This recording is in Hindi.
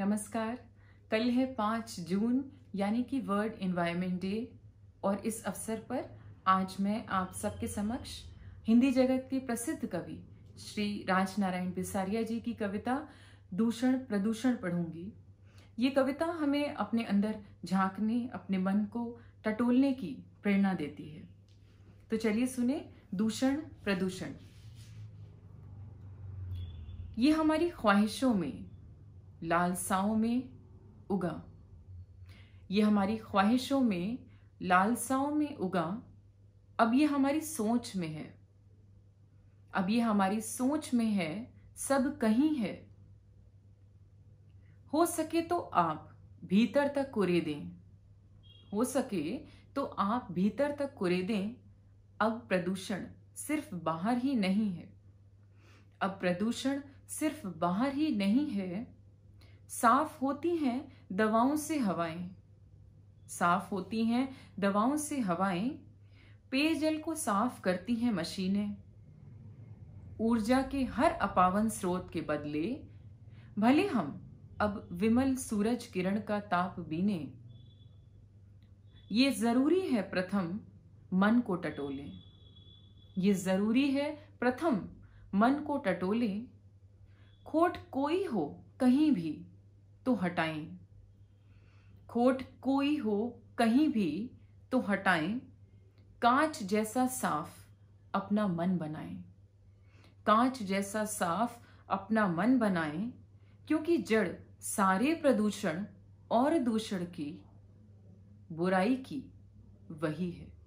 नमस्कार कल है पाँच जून यानी कि वर्ल्ड इन्वायरमेंट डे और इस अवसर पर आज मैं आप सबके समक्ष हिंदी जगत के प्रसिद्ध कवि श्री राजनारायण बिसारिया जी की कविता दूषण प्रदूषण पढ़ूंगी ये कविता हमें अपने अंदर झांकने अपने मन को टटोलने की प्रेरणा देती है तो चलिए सुने दूषण प्रदूषण ये हमारी ख्वाहिशों में लालसाओं में उगा ये हमारी ख्वाहिशों में लालसाओं में उगा अब ये हमारी सोच में है अब ये हमारी सोच में है सब कहीं है हो सके तो आप भीतर तक कुरे दें हो सके तो आप भीतर तक कुरे दें अब प्रदूषण सिर्फ बाहर ही नहीं है अब प्रदूषण सिर्फ बाहर ही नहीं है साफ होती हैं दवाओं से हवाएं साफ होती हैं दवाओं से हवाएं पेयजल को साफ करती हैं मशीनें ऊर्जा के हर अपावन स्रोत के बदले भले हम अब विमल सूरज किरण का ताप बीने ये जरूरी है प्रथम मन को टटोले ये जरूरी है प्रथम मन को टटोले खोट कोई हो कहीं भी तो हटाएं खोट कोई हो कहीं भी तो हटाएं कांच जैसा साफ अपना मन बनाएं कांच जैसा साफ अपना मन बनाएं क्योंकि जड़ सारे प्रदूषण और दूषण की बुराई की वही है